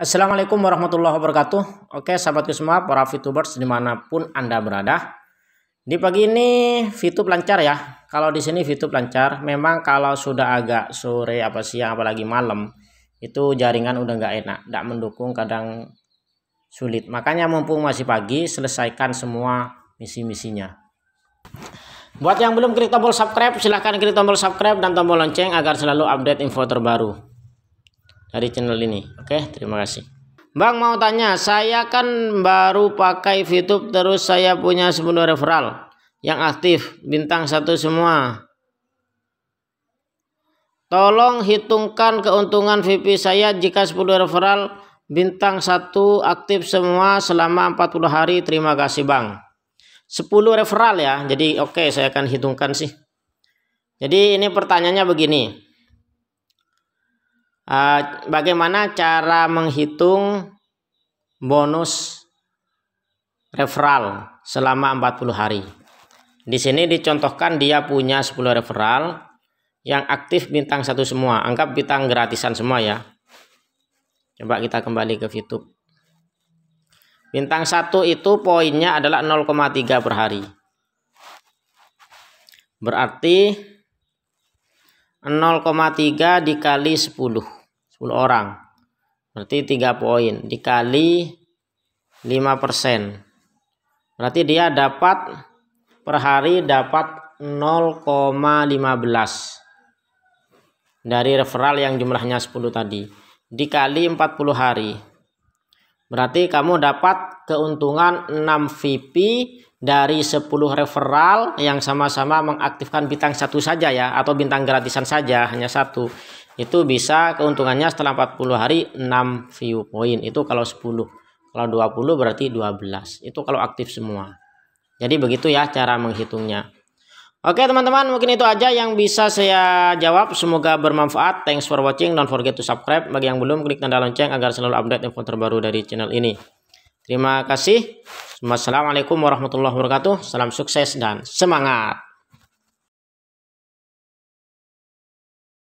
Assalamualaikum warahmatullahi wabarakatuh. Oke, sahabatku semua, para VTubers dimanapun Anda berada. Di pagi ini VTube lancar ya. Kalau di sini VTube lancar, memang kalau sudah agak sore apa siang apalagi malam, itu jaringan udah nggak enak, nggak mendukung kadang sulit. Makanya mumpung masih pagi, selesaikan semua misi-misinya. Buat yang belum klik tombol subscribe, silahkan klik tombol subscribe dan tombol lonceng agar selalu update info terbaru dari channel ini. Oke, terima kasih. Bang mau tanya, saya kan baru pakai YouTube terus saya punya 10 referral yang aktif bintang satu semua. Tolong hitungkan keuntungan VIP saya jika 10 referral bintang satu aktif semua selama 40 hari. Terima kasih Bang. 10 referral ya. Jadi oke okay, saya akan hitungkan sih. Jadi ini pertanyaannya begini. Eh, bagaimana cara menghitung bonus referral selama 40 hari. Di sini dicontohkan dia punya 10 referral yang aktif bintang satu semua. Anggap bintang gratisan semua ya. Coba kita kembali ke YouTube. Bintang satu itu poinnya adalah 0,3 per hari. Berarti 0,3 dikali 10. 10 orang. Berarti 3 poin dikali 5%. Berarti dia dapat per hari dapat 0,15 dari referral yang jumlahnya 10 tadi dikali 40 hari. Berarti kamu dapat keuntungan 6 VP dari 10 referral yang sama-sama mengaktifkan bintang satu saja ya atau bintang gratisan saja hanya satu itu bisa keuntungannya setelah 40 hari 6 view point itu kalau 10 kalau 20 berarti 12 itu kalau aktif semua jadi begitu ya cara menghitungnya Oke teman-teman mungkin itu aja yang bisa saya jawab semoga bermanfaat thanks for watching don't forget to subscribe bagi yang belum klik tanda lonceng agar selalu update info terbaru dari channel ini Terima kasih Wassalamualaikum warahmatullahi wabarakatuh salam sukses dan semangat